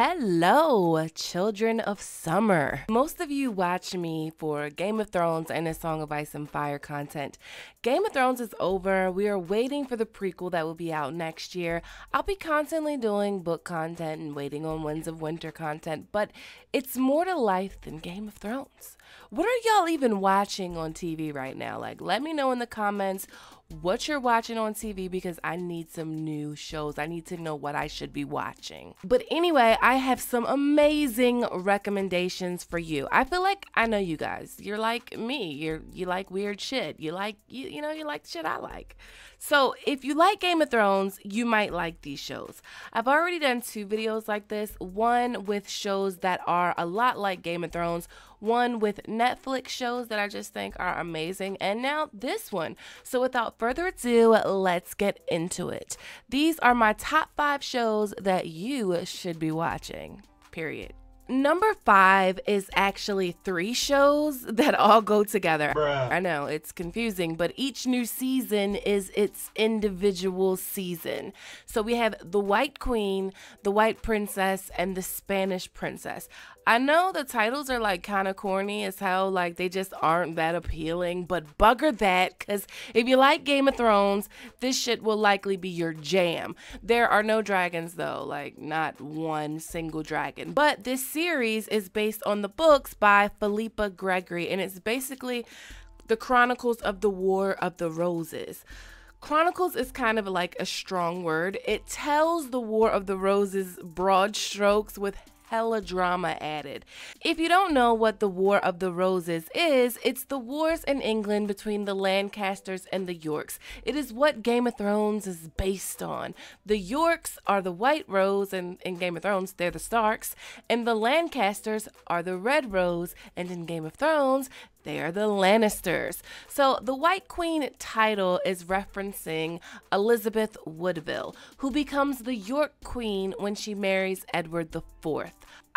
Hello, children of summer. Most of you watch me for Game of Thrones and a Song of Ice and Fire content. Game of Thrones is over. We are waiting for the prequel that will be out next year. I'll be constantly doing book content and waiting on Winds of Winter content, but it's more to life than Game of Thrones. What are y'all even watching on TV right now? Like, let me know in the comments what you're watching on TV because I need some new shows. I need to know what I should be watching. But anyway, I have some amazing recommendations for you. I feel like I know you guys. You're like me. You're you like weird shit. You like you, you know, you like shit I like. So, if you like Game of Thrones, you might like these shows. I've already done two videos like this, one with shows that are a lot like Game of Thrones, one with Netflix shows that I just think are amazing, and now this one. So without further ado, let's get into it. These are my top five shows that you should be watching, period. Number five is actually three shows that all go together. Bruh. I know it's confusing, but each new season is its individual season. So we have The White Queen, The White Princess, and The Spanish Princess. I know the titles are like kind of corny as hell, like they just aren't that appealing, but bugger that, because if you like Game of Thrones, this shit will likely be your jam. There are no dragons though, like not one single dragon, but this series is based on the books by Philippa Gregory, and it's basically the Chronicles of the War of the Roses. Chronicles is kind of like a strong word. It tells the War of the Roses broad strokes with hella drama added. If you don't know what the War of the Roses is, it's the wars in England between the Lancasters and the Yorks. It is what Game of Thrones is based on. The Yorks are the White Rose, and in Game of Thrones, they're the Starks, and the Lancasters are the Red Rose, and in Game of Thrones, they are the Lannisters. So the White Queen title is referencing Elizabeth Woodville, who becomes the York Queen when she marries Edward IV.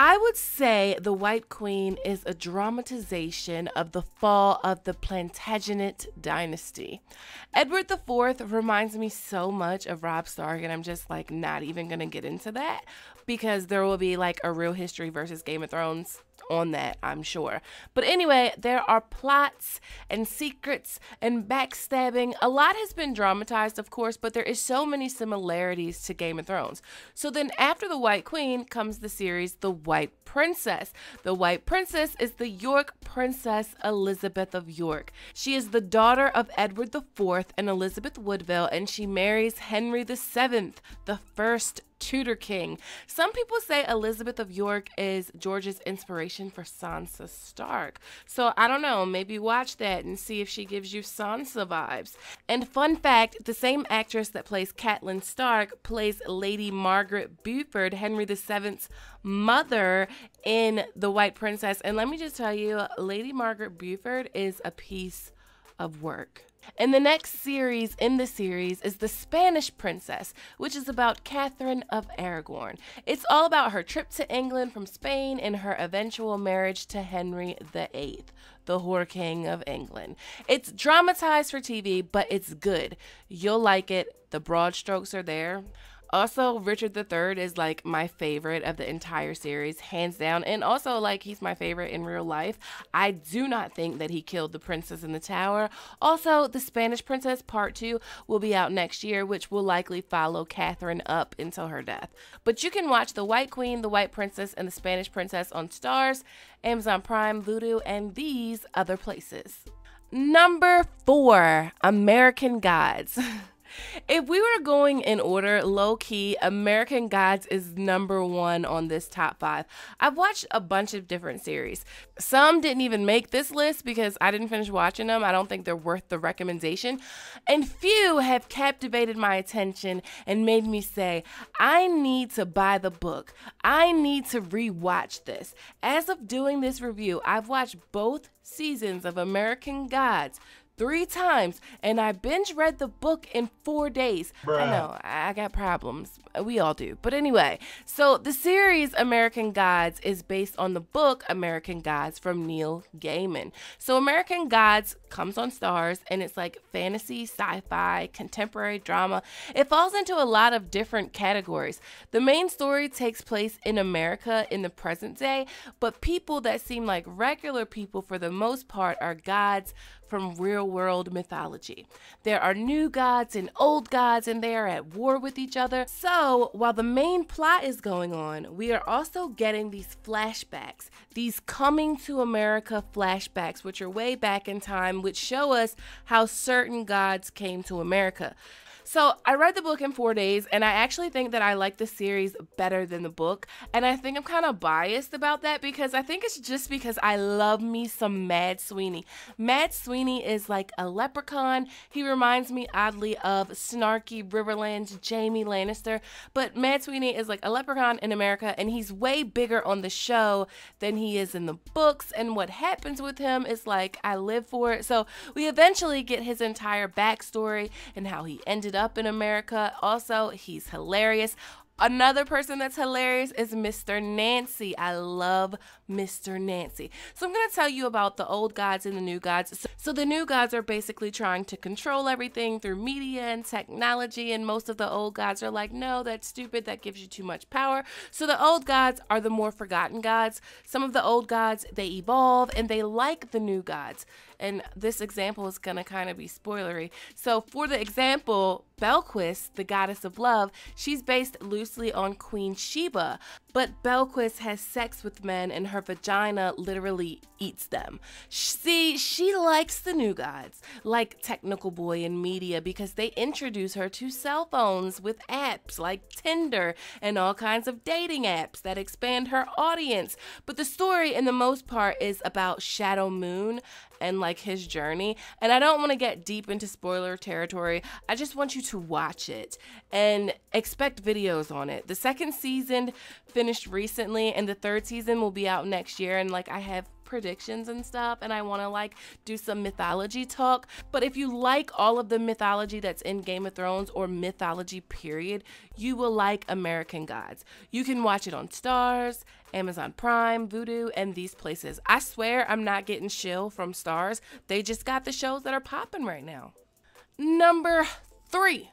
I would say The White Queen is a dramatization of the fall of the Plantagenet dynasty. Edward IV reminds me so much of Rob Stark, and I'm just like not even gonna get into that because there will be like a real history versus Game of Thrones on that, I'm sure. But anyway, there are plots and secrets and backstabbing. A lot has been dramatized, of course, but there is so many similarities to Game of Thrones. So then after the White Queen comes the series The White Princess. The White Princess is the York Princess Elizabeth of York. She is the daughter of Edward IV and Elizabeth Woodville, and she marries Henry VII, the first Tudor King. Some people say Elizabeth of York is George's inspiration for Sansa Stark. So I don't know, maybe watch that and see if she gives you Sansa vibes. And fun fact the same actress that plays Catelyn Stark plays Lady Margaret Beaufort, Henry VII's mother in The White Princess. And let me just tell you, Lady Margaret Beaufort is a piece of work. And the next series in the series is The Spanish Princess, which is about Catherine of Aragon. It's all about her trip to England from Spain and her eventual marriage to Henry VIII, the whore king of England. It's dramatized for TV, but it's good. You'll like it. The broad strokes are there. Also, Richard III is like my favorite of the entire series, hands down. And also, like, he's my favorite in real life. I do not think that he killed the princess in the tower. Also, The Spanish Princess Part 2 will be out next year, which will likely follow Catherine up until her death. But you can watch The White Queen, The White Princess, and The Spanish Princess on Stars, Amazon Prime, Vudu, and these other places. Number four, American Gods. If we were going in order, low key, American Gods is number one on this top five. I've watched a bunch of different series. Some didn't even make this list because I didn't finish watching them. I don't think they're worth the recommendation. And few have captivated my attention and made me say, I need to buy the book. I need to rewatch this. As of doing this review, I've watched both seasons of American Gods three times and I binge read the book in four days. Bruh. I know, I got problems. We all do. But anyway, so the series American Gods is based on the book American Gods from Neil Gaiman. So American Gods comes on stars and it's like fantasy, sci fi, contemporary drama. It falls into a lot of different categories. The main story takes place in America in the present day, but people that seem like regular people for the most part are gods from real world mythology. There are new gods and old gods, and they are at war with each other. So, while the main plot is going on, we are also getting these flashbacks, these coming to America flashbacks, which are way back in time time, which show us how certain gods came to America. So I read the book in four days, and I actually think that I like the series better than the book. And I think I'm kind of biased about that because I think it's just because I love me some Mad Sweeney. Mad Sweeney is like a leprechaun. He reminds me oddly of snarky Riverland's Jamie Lannister, but Mad Sweeney is like a leprechaun in America, and he's way bigger on the show than he is in the books. And what happens with him is like I live for it. So we eventually get his entire backstory and how he ended up up in America. Also, he's hilarious. Another person that's hilarious is Mr. Nancy. I love Mr. Nancy. So I'm going to tell you about the old gods and the new gods. So, so, the new gods are basically trying to control everything through media and technology and most of the old gods are like, "No, that's stupid. That gives you too much power." So the old gods are the more forgotten gods. Some of the old gods, they evolve and they like the new gods and this example is going to kind of be spoilery. So for the example, Belquist, the goddess of love, she's based loosely on Queen Sheba, but Belquist has sex with men and her vagina literally eats them. See, she likes the new gods, like Technical Boy and Media, because they introduce her to cell phones with apps like Tinder and all kinds of dating apps that expand her audience. But the story, in the most part, is about Shadow Moon, and like his journey. And I don't want to get deep into spoiler territory. I just want you to watch it and expect videos on it. The second season finished recently, and the third season will be out next year. And like I have predictions and stuff and I want to like do some mythology talk. But if you like all of the mythology that's in Game of Thrones or mythology period, you will like American Gods. You can watch it on Stars, Amazon Prime, Vudu, and these places. I swear I'm not getting shill from Stars. They just got the shows that are popping right now. Number three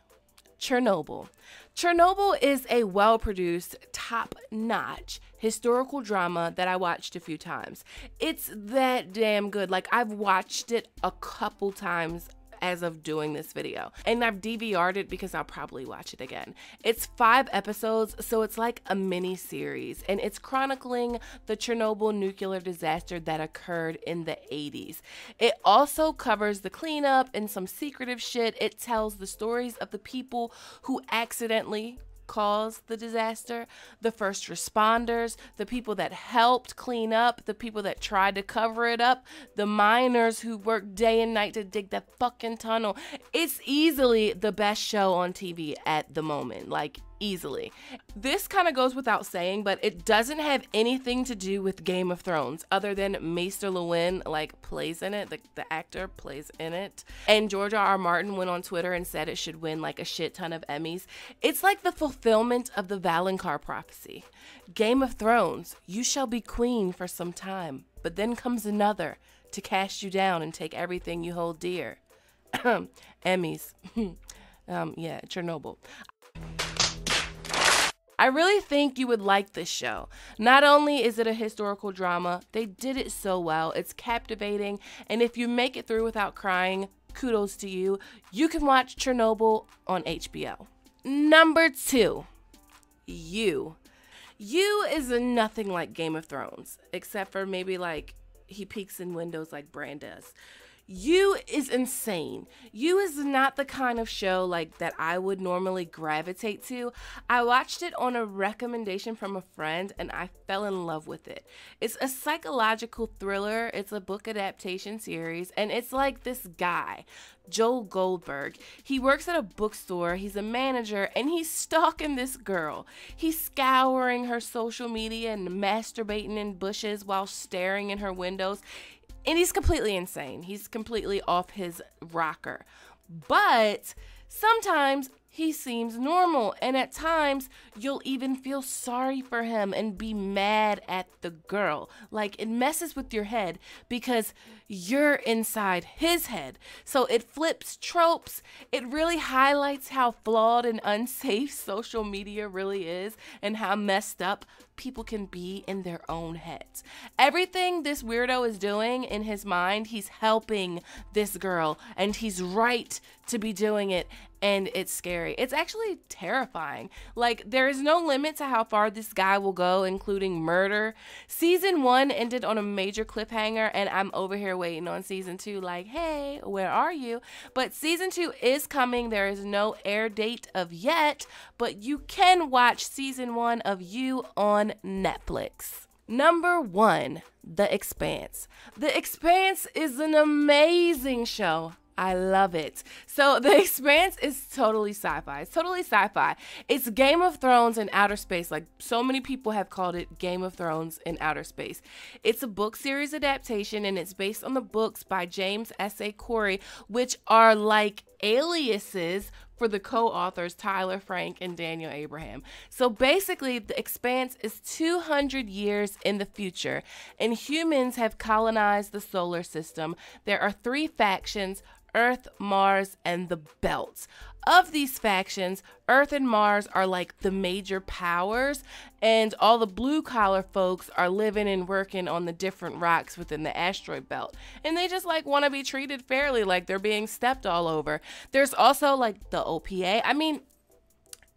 Chernobyl. Chernobyl is a well produced, top notch historical drama that I watched a few times. It's that damn good. Like, I've watched it a couple times as of doing this video. And I've DVR'd it because I'll probably watch it again. It's five episodes, so it's like a mini series, and it's chronicling the Chernobyl nuclear disaster that occurred in the 80s. It also covers the cleanup and some secretive shit. It tells the stories of the people who accidentally caused the disaster, the first responders, the people that helped clean up, the people that tried to cover it up, the miners who worked day and night to dig that fucking tunnel. It's easily the best show on TV at the moment. Like easily. This kind of goes without saying, but it doesn't have anything to do with Game of Thrones other than Maester Lewin like plays in it, the, the actor plays in it. And George R. R. Martin went on Twitter and said it should win like a shit ton of Emmys. It's like the fulfillment of the Valonqar prophecy. Game of Thrones, you shall be queen for some time, but then comes another to cast you down and take everything you hold dear. Emmys. Um, yeah, Chernobyl. I really think you would like this show. Not only is it a historical drama, they did it so well. It's captivating, and if you make it through without crying, kudos to you. You can watch Chernobyl on HBO. Number two, you. You is nothing like Game of Thrones, except for maybe like he peeks in windows like Bran does you is insane. You is not the kind of show like that I would normally gravitate to. I watched it on a recommendation from a friend and I fell in love with it. It's a psychological thriller, it's a book adaptation series, and it's like this guy, Joel Goldberg. He works at a bookstore, he's a manager, and he's stalking this girl. He's scouring her social media and masturbating in bushes while staring in her windows and he's completely insane. He's completely off his rocker. But sometimes he seems normal, and at times you'll even feel sorry for him and be mad at the girl. Like it messes with your head because you're inside his head. So it flips tropes. It really highlights how flawed and unsafe social media really is and how messed up people can be in their own heads. Everything this weirdo is doing in his mind, he's helping this girl and he's right to be doing it. And it's scary. It's actually terrifying. Like, there is no limit to how far this guy will go, including murder. Season one ended on a major cliffhanger, and I'm over here are waiting on season two, like, hey, where are you? But season two is coming. There is no air date of yet, but you can watch season one of You on Netflix. Number one, The Expanse. The Expanse is an amazing show. I love it. So the expanse is totally sci-fi. It's totally sci-fi. It's Game of Thrones in outer space. Like so many people have called it Game of Thrones in outer space. It's a book series adaptation and it's based on the books by James S.A. Corey, which are like aliases for the co-authors Tyler Frank and Daniel Abraham. So basically, The Expanse is 200 years in the future, and humans have colonized the solar system. There are three factions Earth, Mars, and the Belt. Of these factions, Earth and Mars are like the major powers, and all the blue collar folks are living and working on the different rocks within the asteroid belt. And they just like want to be treated fairly, like they're being stepped all over. There's also like the OPA. I mean,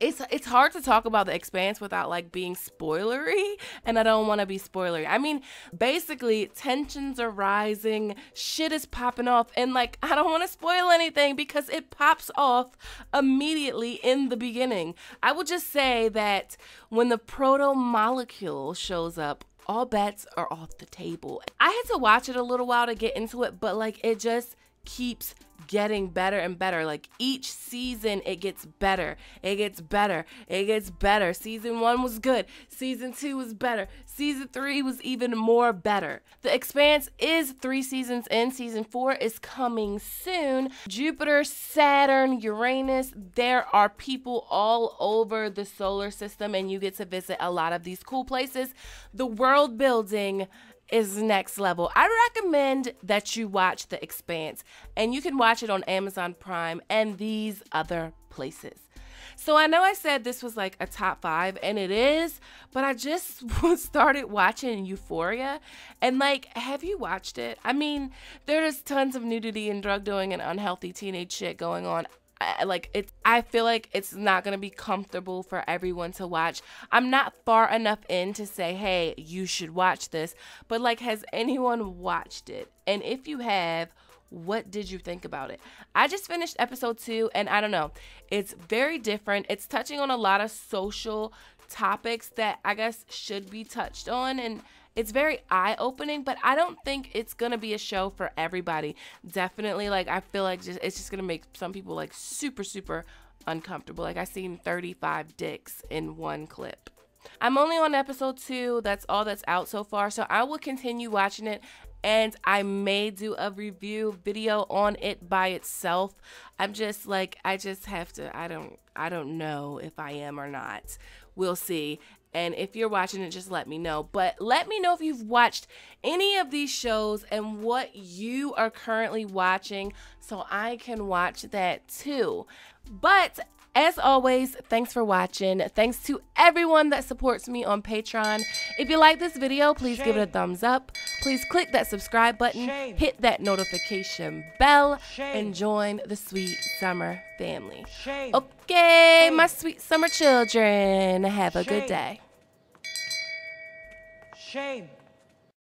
it's it's hard to talk about the expanse without like being spoilery and i don't want to be spoilery i mean basically tensions are rising shit is popping off and like i don't want to spoil anything because it pops off immediately in the beginning i will just say that when the proto molecule shows up all bets are off the table i had to watch it a little while to get into it but like it just keeps getting better and better. Like each season, it gets better. It gets better. It gets better. Season one was good. Season two was better. Season three was even more better. The Expanse is three seasons in. Season four is coming soon. Jupiter, Saturn, Uranus, there are people all over the solar system, and you get to visit a lot of these cool places. The world building is next level. I recommend that you watch The Expanse, and you can watch it on Amazon Prime and these other places. So I know I said this was like a top five, and it is, but I just started watching Euphoria. And like, have you watched it? I mean, there's tons of nudity and drug doing and unhealthy teenage shit going on. I, like it's I feel like it's not going to be comfortable for everyone to watch. I'm not far enough in to say, "Hey, you should watch this." But like has anyone watched it? And if you have, what did you think about it? I just finished episode 2 and I don't know. It's very different. It's touching on a lot of social topics that I guess should be touched on and it's very eye opening, but I don't think it's going to be a show for everybody. Definitely, like, I feel like just, it's just going to make some people, like, super, super uncomfortable. Like, I seen 35 dicks in one clip. I'm only on episode two. That's all that's out so far. So I will continue watching it and I may do a review video on it by itself. I'm just like I just have to I don't I don't know if I am or not. We'll see. And if you're watching it, just let me know. But let me know if you've watched any of these shows and what you are currently watching so I can watch that too. But as always, thanks for watching. Thanks to everyone that supports me on Patreon. If you like this video, please Shame. give it a thumbs up. Please click that subscribe button, Shame. hit that notification bell, Shame. and join the sweet summer family. Okay, my sweet summer children, have a good day. Shame.